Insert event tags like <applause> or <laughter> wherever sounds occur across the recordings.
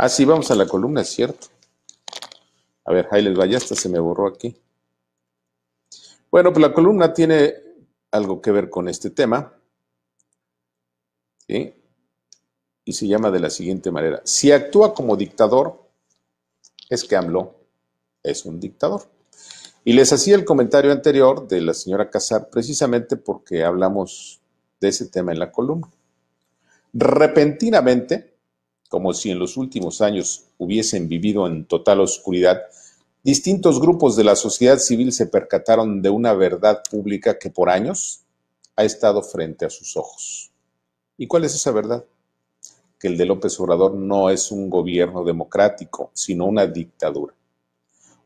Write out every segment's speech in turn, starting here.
Ah, sí, vamos a la columna, cierto. A ver, ahí les se me borró aquí. Bueno, pues la columna tiene algo que ver con este tema. Y se llama de la siguiente manera. Si actúa como dictador, es que AMLO es un dictador. Y les hacía el comentario anterior de la señora Casar precisamente porque hablamos de ese tema en la columna. Repentinamente, como si en los últimos años hubiesen vivido en total oscuridad, distintos grupos de la sociedad civil se percataron de una verdad pública que por años ha estado frente a sus ojos. ¿Y cuál es esa verdad? Que el de López Obrador no es un gobierno democrático, sino una dictadura.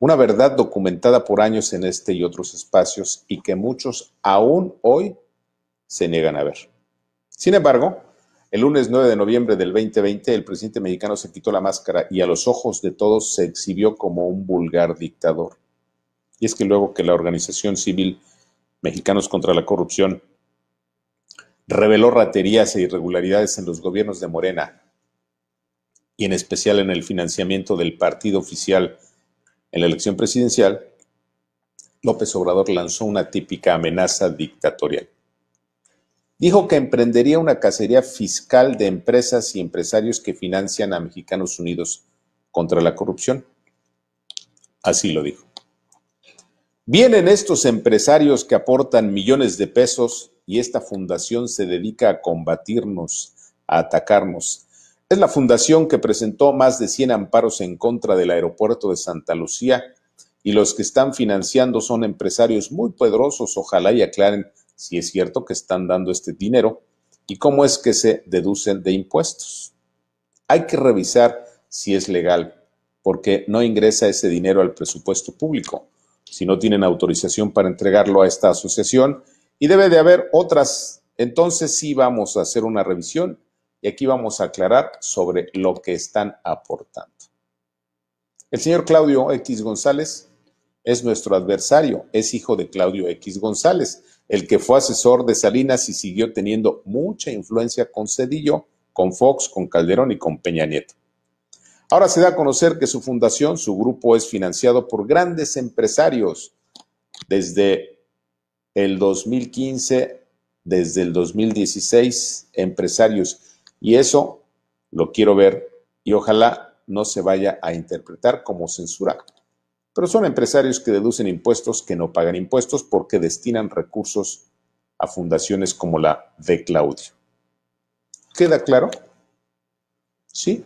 Una verdad documentada por años en este y otros espacios y que muchos aún hoy se niegan a ver. Sin embargo, el lunes 9 de noviembre del 2020, el presidente mexicano se quitó la máscara y a los ojos de todos se exhibió como un vulgar dictador. Y es que luego que la organización civil Mexicanos contra la Corrupción reveló raterías e irregularidades en los gobiernos de Morena y en especial en el financiamiento del partido oficial en la elección presidencial, López Obrador lanzó una típica amenaza dictatorial dijo que emprendería una cacería fiscal de empresas y empresarios que financian a Mexicanos Unidos contra la corrupción. Así lo dijo. Vienen estos empresarios que aportan millones de pesos y esta fundación se dedica a combatirnos, a atacarnos. Es la fundación que presentó más de 100 amparos en contra del aeropuerto de Santa Lucía y los que están financiando son empresarios muy poderosos, ojalá y aclaren si es cierto que están dando este dinero y cómo es que se deducen de impuestos. Hay que revisar si es legal, porque no ingresa ese dinero al presupuesto público, si no tienen autorización para entregarlo a esta asociación, y debe de haber otras. Entonces sí vamos a hacer una revisión y aquí vamos a aclarar sobre lo que están aportando. El señor Claudio X González es nuestro adversario, es hijo de Claudio X González, el que fue asesor de Salinas y siguió teniendo mucha influencia con Cedillo, con Fox, con Calderón y con Peña Nieto. Ahora se da a conocer que su fundación, su grupo, es financiado por grandes empresarios desde el 2015, desde el 2016, empresarios. Y eso lo quiero ver y ojalá no se vaya a interpretar como censura pero son empresarios que deducen impuestos que no pagan impuestos porque destinan recursos a fundaciones como la de Claudio. ¿Queda claro? Sí.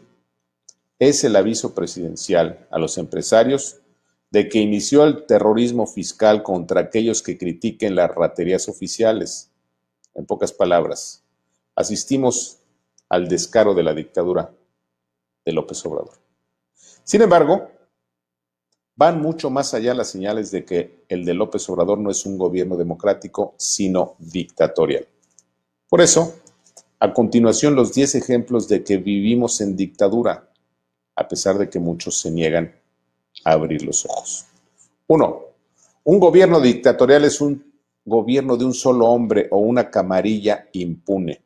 Es el aviso presidencial a los empresarios de que inició el terrorismo fiscal contra aquellos que critiquen las raterías oficiales. En pocas palabras, asistimos al descaro de la dictadura de López Obrador. Sin embargo, Van mucho más allá las señales de que el de López Obrador no es un gobierno democrático, sino dictatorial. Por eso, a continuación los 10 ejemplos de que vivimos en dictadura, a pesar de que muchos se niegan a abrir los ojos. Uno, Un gobierno dictatorial es un gobierno de un solo hombre o una camarilla impune,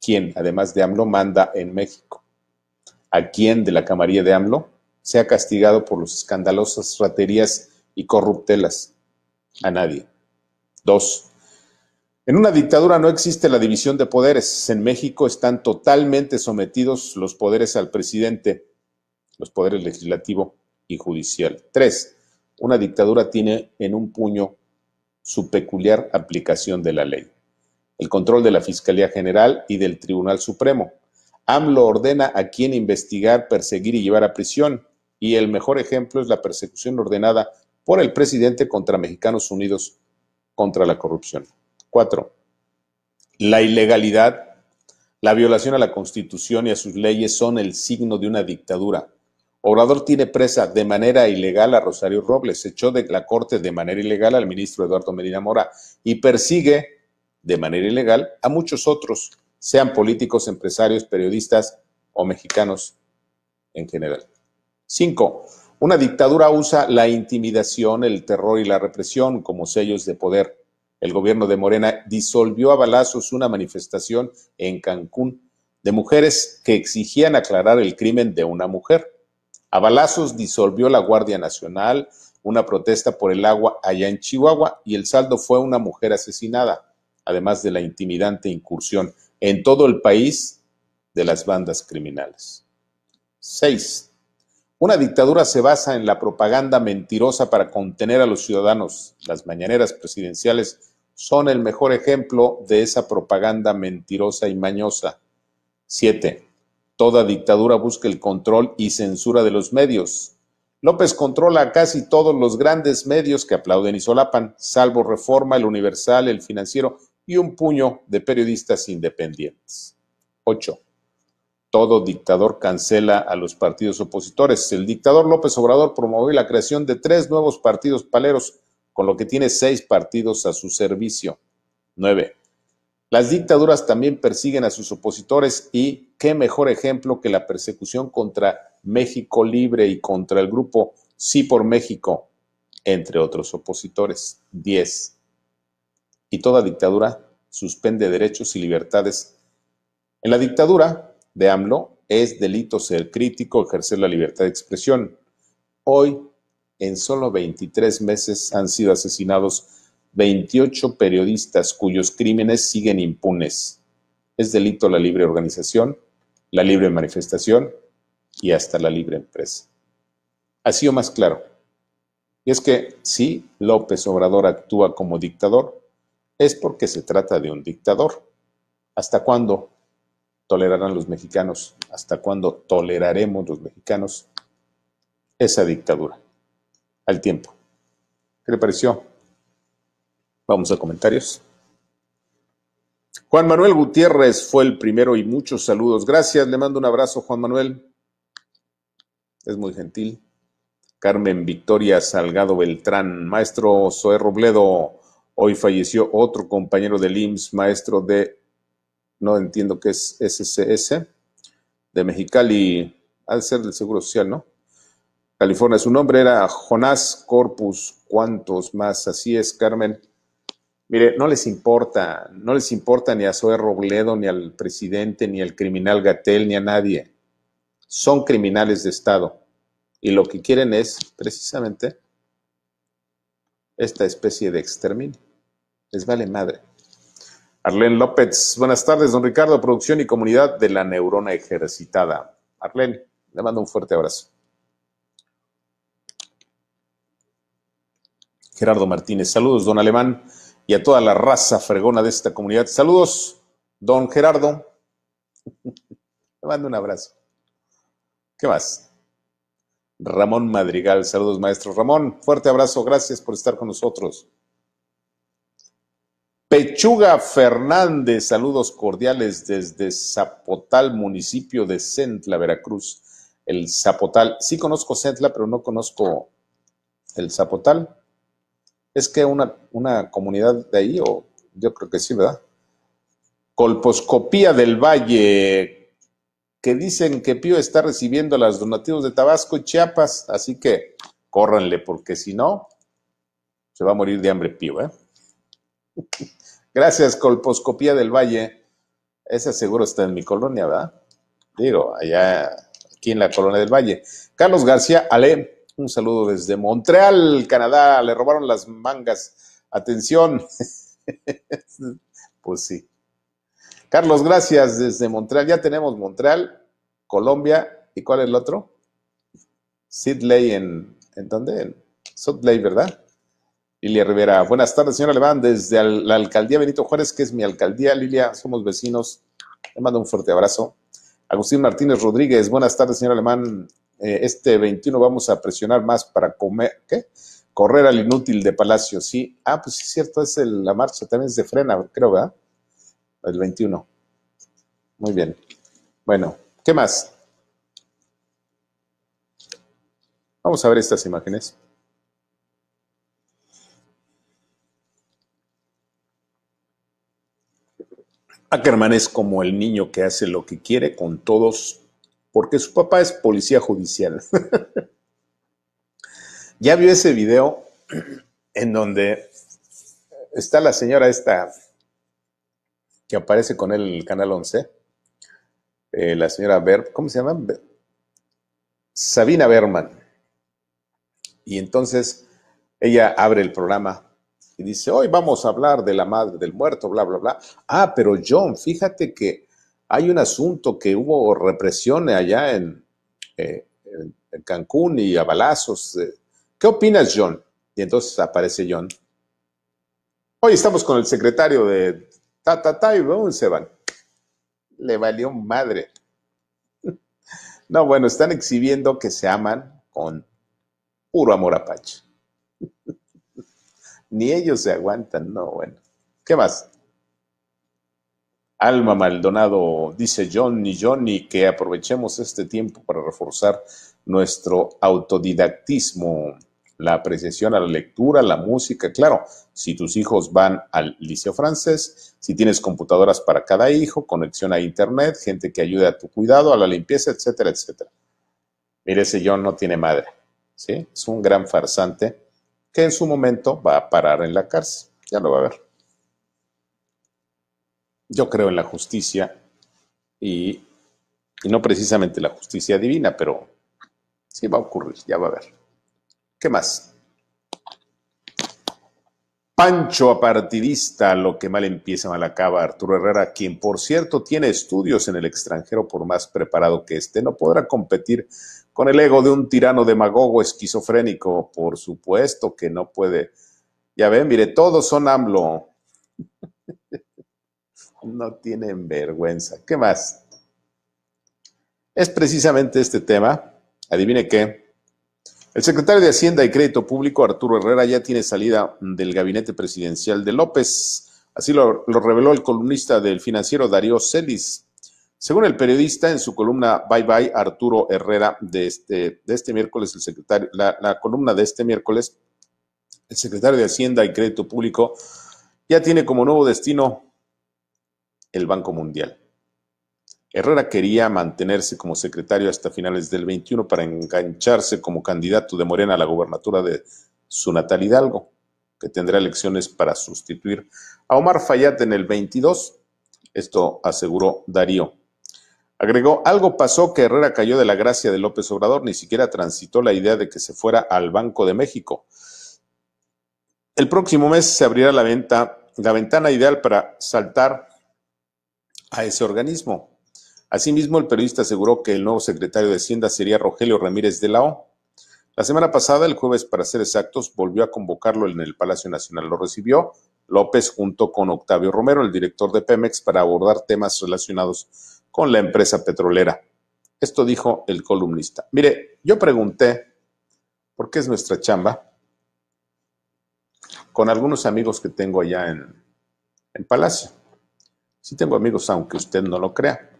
quien, además de AMLO, manda en México. ¿A quién de la camarilla de AMLO? sea castigado por las escandalosas raterías y corruptelas. A nadie. Dos, En una dictadura no existe la división de poderes. En México están totalmente sometidos los poderes al presidente, los poderes legislativo y judicial. Tres, Una dictadura tiene en un puño su peculiar aplicación de la ley, el control de la Fiscalía General y del Tribunal Supremo. AMLO ordena a quien investigar, perseguir y llevar a prisión y el mejor ejemplo es la persecución ordenada por el presidente contra Mexicanos Unidos contra la corrupción. Cuatro, la ilegalidad, la violación a la Constitución y a sus leyes son el signo de una dictadura. Obrador tiene presa de manera ilegal a Rosario Robles, echó de la corte de manera ilegal al ministro Eduardo Medina Mora y persigue de manera ilegal a muchos otros, sean políticos, empresarios, periodistas o mexicanos en general. Cinco, una dictadura usa la intimidación, el terror y la represión como sellos de poder. El gobierno de Morena disolvió a balazos una manifestación en Cancún de mujeres que exigían aclarar el crimen de una mujer. A balazos disolvió la Guardia Nacional, una protesta por el agua allá en Chihuahua y el saldo fue una mujer asesinada, además de la intimidante incursión en todo el país de las bandas criminales. 6 una dictadura se basa en la propaganda mentirosa para contener a los ciudadanos. Las mañaneras presidenciales son el mejor ejemplo de esa propaganda mentirosa y mañosa. 7. Toda dictadura busca el control y censura de los medios. López controla a casi todos los grandes medios que aplauden y solapan, salvo Reforma, el Universal, el Financiero y un puño de periodistas independientes. 8 todo dictador cancela a los partidos opositores. El dictador López Obrador promovió la creación de tres nuevos partidos paleros, con lo que tiene seis partidos a su servicio. Nueve. Las dictaduras también persiguen a sus opositores y qué mejor ejemplo que la persecución contra México Libre y contra el grupo Sí por México, entre otros opositores. Diez. Y toda dictadura suspende derechos y libertades. En la dictadura, de AMLO, es delito ser crítico, ejercer la libertad de expresión. Hoy, en solo 23 meses han sido asesinados 28 periodistas cuyos crímenes siguen impunes. Es delito la libre organización, la libre manifestación y hasta la libre empresa. Ha sido más claro. Y es que si López Obrador actúa como dictador, es porque se trata de un dictador. ¿Hasta cuándo tolerarán los mexicanos, hasta cuándo toleraremos los mexicanos esa dictadura al tiempo. ¿Qué le pareció? Vamos a comentarios. Juan Manuel Gutiérrez fue el primero y muchos saludos. Gracias, le mando un abrazo, Juan Manuel. Es muy gentil. Carmen Victoria Salgado Beltrán, maestro Zoé Robledo. Hoy falleció otro compañero del IMSS, maestro de no entiendo qué es SCS, de Mexicali, al ser del Seguro Social, ¿no? California. Su nombre era Jonás Corpus ¿cuántos más. Así es, Carmen. Mire, no les importa, no les importa ni a Zoe Robledo, ni al presidente, ni al criminal Gatel, ni a nadie. Son criminales de Estado. Y lo que quieren es, precisamente, esta especie de exterminio. Les vale madre. Arlen López, buenas tardes, don Ricardo, producción y comunidad de la neurona ejercitada. Arlen, le mando un fuerte abrazo. Gerardo Martínez, saludos, don Alemán, y a toda la raza fregona de esta comunidad. Saludos, don Gerardo. <laughs> Le mando un abrazo. ¿Qué más? Ramón Madrigal, saludos, maestro Ramón, fuerte abrazo, gracias por estar con nosotros. Pechuga Fernández, saludos cordiales desde Zapotal, municipio de Centla, Veracruz. El Zapotal, sí conozco Centla, pero no conozco el Zapotal. Es que una, una comunidad de ahí, o yo creo que sí, ¿verdad? Colposcopía del Valle, que dicen que Pío está recibiendo las donativos de Tabasco y Chiapas, así que córranle, porque si no, se va a morir de hambre Pío, ¿eh? <laughs> Gracias, Colposcopía del Valle. Esa seguro está en mi colonia, ¿verdad? Digo, allá, aquí en la colonia del Valle. Carlos García Ale, un saludo desde Montreal, Canadá. Le robaron las mangas. Atención. <laughs> pues sí. Carlos, gracias desde Montreal. Ya tenemos Montreal, Colombia. ¿Y cuál es el otro? Sidley en. ¿En dónde? En ¿verdad? Lilia Rivera. Buenas tardes, señora Alemán, desde la alcaldía Benito Juárez, que es mi alcaldía. Lilia, somos vecinos. Le mando un fuerte abrazo. Agustín Martínez Rodríguez, buenas tardes, señor Alemán. Eh, este 21 vamos a presionar más para comer, ¿qué? Correr al inútil de Palacio, sí. Ah, pues es cierto, es la marcha, también es de frena, creo, ¿verdad? El 21. Muy bien. Bueno, ¿qué más? Vamos a ver estas imágenes. Ackerman es como el niño que hace lo que quiere con todos, porque su papá es policía judicial. <laughs> ya vio ese video en donde está la señora esta que aparece con él en el canal 11, eh, la señora Ber, ¿cómo se llama? Sabina Berman. Y entonces ella abre el programa y dice, hoy vamos a hablar de la madre del muerto, bla, bla, bla. Ah, pero John, fíjate que hay un asunto que hubo represión allá en, eh, Cancún y a balazos. Eh. ¿Qué opinas, John? Y entonces aparece John. Hoy estamos con el secretario de ta, ta, ta, y se van. Le valió madre. <laughs> No, bueno, están exhibiendo que se aman con puro amor apache. Ni ellos se aguantan, no, bueno. ¿Qué más? Alma Maldonado dice Johnny, Johnny, que aprovechemos este tiempo para reforzar nuestro autodidactismo, la apreciación a la lectura, la música. Claro, si tus hijos van al liceo francés, si tienes computadoras para cada hijo, conexión a internet, gente que ayude a tu cuidado, a la limpieza, etcétera, etcétera. Mire, ese John no tiene madre, ¿sí? Es un gran farsante que en su momento va a parar en la cárcel. Ya lo va a ver. Yo creo en la justicia y, no precisamente la justicia divina, pero sí va a ocurrir, ya va a ver. ¿Qué más? Pancho apartidista, lo que mal empieza, mal acaba. Arturo Herrera, quien por cierto tiene estudios en el extranjero, por más preparado que esté, no podrá competir con el ego de un tirano demagogo esquizofrénico. Por supuesto que no puede. Ya ven, mire, todos son AMLO. <laughs> no tienen vergüenza. ¿Qué más? Es precisamente este tema. Adivine qué el secretario de Hacienda y Crédito Público, Arturo Herrera, ya tiene salida del gabinete presidencial de López. Así lo, reveló el columnista del financiero Darío Celis. Según el periodista, en su columna Bye Bye, Arturo Herrera, de este, de este miércoles, el secretario, la, columna de este miércoles, el secretario de Hacienda y Crédito Público ya tiene como nuevo destino el Banco Mundial. Herrera quería mantenerse como secretario hasta finales del 21 para engancharse como candidato de Morena a la gobernatura de su natal Hidalgo, que tendrá elecciones para sustituir a Omar Fayad en el 22. Esto aseguró Darío. Agregó, algo pasó que Herrera cayó de la gracia de López Obrador, ni siquiera transitó la idea de que se fuera al Banco de México. El próximo mes se abrirá la, venta, la ventana ideal para saltar a ese organismo. Asimismo, el periodista aseguró que el nuevo secretario de Hacienda sería Rogelio Ramírez de la O. La semana pasada, el jueves para ser exactos, volvió a convocarlo en el Palacio Nacional. Lo recibió López junto con Octavio Romero, el director de Pemex, para abordar temas relacionados con la empresa petrolera. Esto dijo el columnista. Mire, yo pregunté, ¿por qué es nuestra chamba? Con algunos amigos que tengo allá en, el Palacio. Sí tengo amigos, aunque usted no lo crea.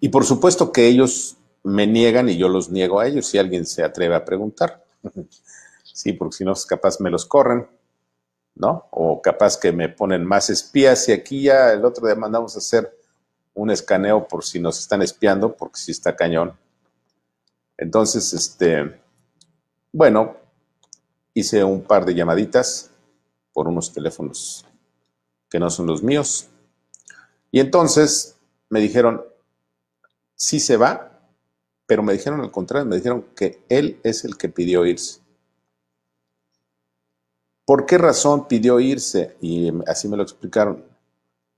Y por supuesto que ellos me niegan y yo los niego a ellos si alguien se atreve a preguntar. <laughs> sí, porque si no, capaz me los corren, ¿no? O capaz que me ponen más espías y aquí ya el otro día mandamos a hacer un escaneo por si nos están espiando, porque si está cañón. Entonces, este, bueno, hice un par de llamaditas por unos teléfonos que no son los míos. Y entonces me dijeron, sí se va, pero me dijeron al contrario, me dijeron que él es el que pidió irse. ¿Por qué razón pidió irse? Y así me lo explicaron.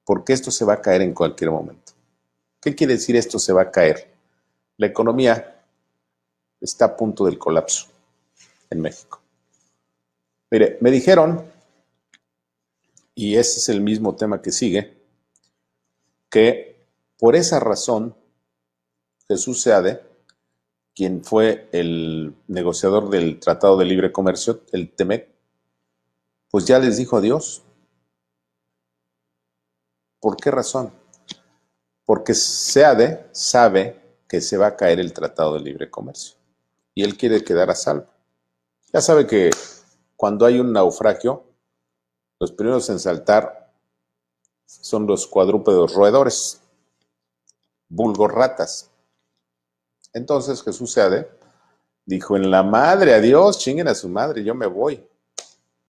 Porque esto se va a caer en cualquier momento. ¿Qué quiere decir esto se va a caer? La economía está a punto del colapso en México. Mire, me dijeron, y ese es el mismo tema que sigue, que por esa razón Jesús este, Seade, quien fue el negociador del Tratado de Libre Comercio, el TEMEC, pues ya les dijo adiós. ¿Por qué razón? Porque SEADE sabe que se va a caer el Tratado de Libre Comercio y él quiere quedar a salvo. Ya sabe que cuando hay un naufragio, los primeros en saltar son los cuadrúpedos roedores, vulgorratas. ratas, entonces, Jesús ¿qué sucede? Dijo, en la madre, adiós, chinguen a su madre, yo me voy.